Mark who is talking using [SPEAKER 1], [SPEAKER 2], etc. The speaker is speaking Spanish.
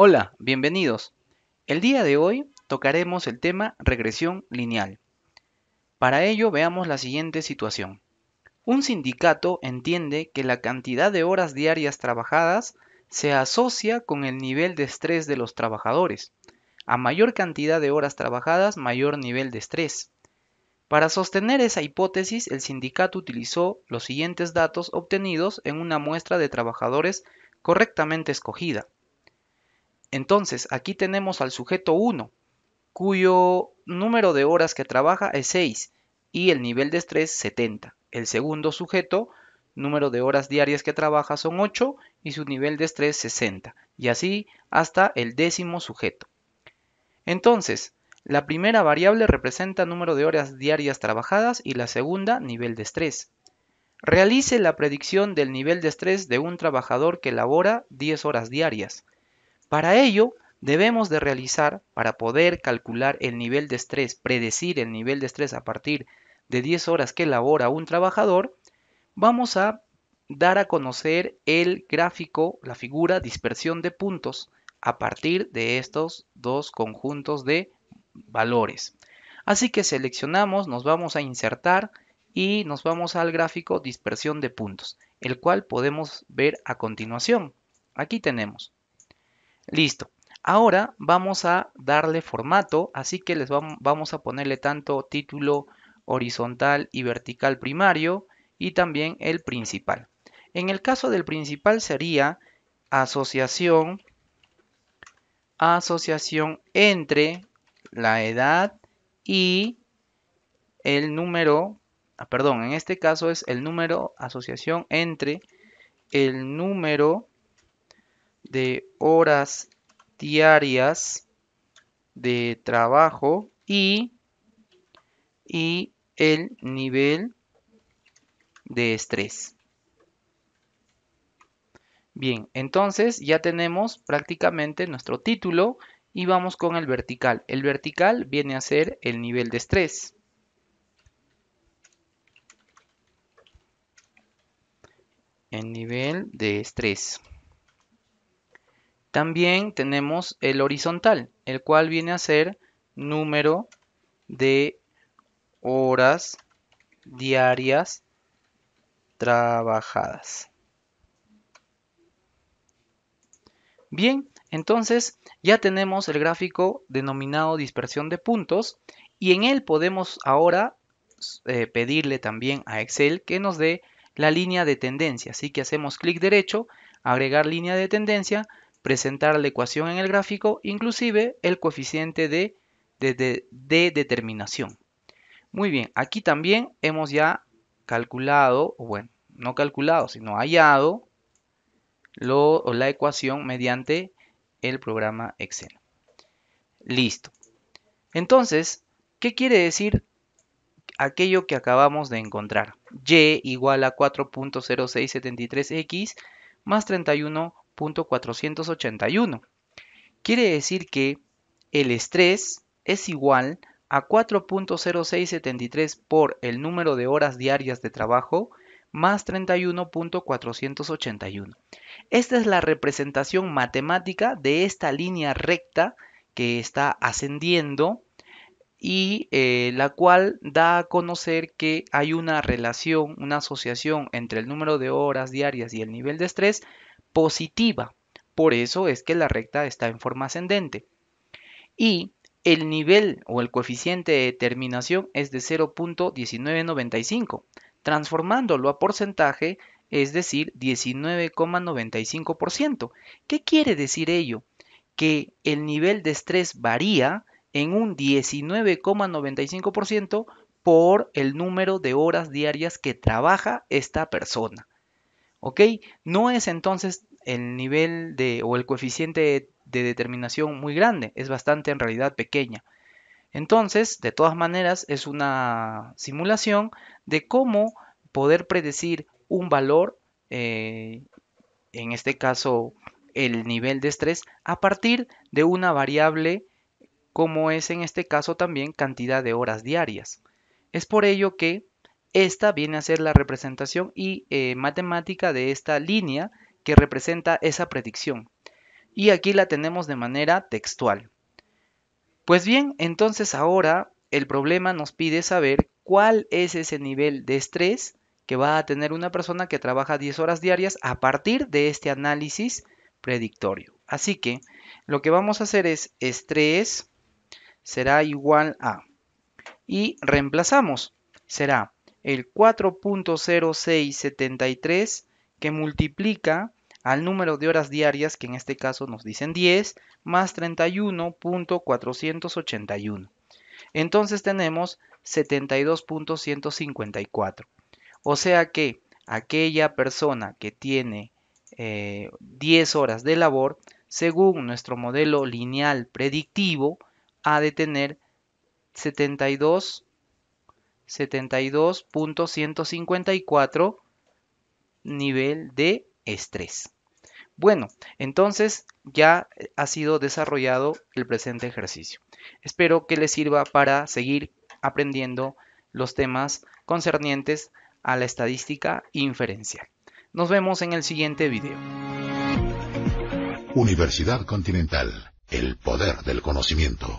[SPEAKER 1] Hola, bienvenidos. El día de hoy tocaremos el tema regresión lineal. Para ello veamos la siguiente situación. Un sindicato entiende que la cantidad de horas diarias trabajadas se asocia con el nivel de estrés de los trabajadores. A mayor cantidad de horas trabajadas, mayor nivel de estrés. Para sostener esa hipótesis, el sindicato utilizó los siguientes datos obtenidos en una muestra de trabajadores correctamente escogida. Entonces, aquí tenemos al sujeto 1, cuyo número de horas que trabaja es 6 y el nivel de estrés 70. El segundo sujeto, número de horas diarias que trabaja son 8 y su nivel de estrés 60. Y así hasta el décimo sujeto. Entonces, la primera variable representa número de horas diarias trabajadas y la segunda nivel de estrés. Realice la predicción del nivel de estrés de un trabajador que labora 10 horas diarias. Para ello, debemos de realizar, para poder calcular el nivel de estrés, predecir el nivel de estrés a partir de 10 horas que labora un trabajador, vamos a dar a conocer el gráfico, la figura dispersión de puntos a partir de estos dos conjuntos de valores. Así que seleccionamos, nos vamos a insertar y nos vamos al gráfico dispersión de puntos, el cual podemos ver a continuación. Aquí tenemos. Listo. Ahora vamos a darle formato, así que les vamos a ponerle tanto título horizontal y vertical primario y también el principal. En el caso del principal sería asociación, asociación entre la edad y el número, ah, perdón, en este caso es el número, asociación entre el número de horas diarias de trabajo y, y el nivel de estrés. Bien, entonces ya tenemos prácticamente nuestro título y vamos con el vertical. El vertical viene a ser el nivel de estrés. El nivel de estrés. También tenemos el horizontal, el cual viene a ser número de horas diarias trabajadas. Bien, entonces ya tenemos el gráfico denominado dispersión de puntos y en él podemos ahora eh, pedirle también a Excel que nos dé la línea de tendencia. Así que hacemos clic derecho, agregar línea de tendencia presentar la ecuación en el gráfico, inclusive el coeficiente de, determinación. Muy bien, aquí también hemos ya calculado, o bueno, no calculado, sino hallado la ecuación mediante el programa Excel. Listo. Entonces, ¿qué quiere decir aquello que acabamos de encontrar? Y igual a 4.0673x más 31 481 Quiere decir que el estrés es igual a 4.0673 por el número de horas diarias de trabajo más 31.481. Esta es la representación matemática de esta línea recta que está ascendiendo y eh, la cual da a conocer que hay una relación, una asociación entre el número de horas diarias y el nivel de estrés positiva. Por eso es que la recta está en forma ascendente. Y el nivel o el coeficiente de determinación es de 0.1995. Transformándolo a porcentaje, es decir, 19,95%. ¿Qué quiere decir ello? Que el nivel de estrés varía, en un 19,95% por el número de horas diarias que trabaja esta persona. ¿Ok? No es entonces el nivel de, o el coeficiente de, determinación muy grande, es bastante en realidad pequeña. Entonces, de todas maneras, es una simulación de cómo poder predecir un valor, eh, en este caso el nivel de estrés, a partir de una variable como es en este caso también cantidad de horas diarias. Es por ello que esta viene a ser la representación y eh, matemática de esta línea que representa esa predicción. Y aquí la tenemos de manera textual. Pues bien, entonces ahora el problema nos pide saber cuál es ese nivel de estrés que va a tener una persona que trabaja 10 horas diarias a partir de este análisis predictorio. Así que lo que vamos a hacer es estrés será igual a. Y reemplazamos. Será el 4.0673 que multiplica al número de horas diarias, que en este caso nos dicen 10, más 31.481. Entonces tenemos 72.154. O sea que aquella persona que tiene 10 eh, horas de labor, según nuestro modelo lineal predictivo, ha de tener 72 72.154 nivel de estrés. Bueno, entonces ya ha sido desarrollado el presente ejercicio. Espero que les sirva para seguir aprendiendo los temas concernientes a la estadística inferencial. Nos vemos en el siguiente video. Universidad Continental, el poder del conocimiento.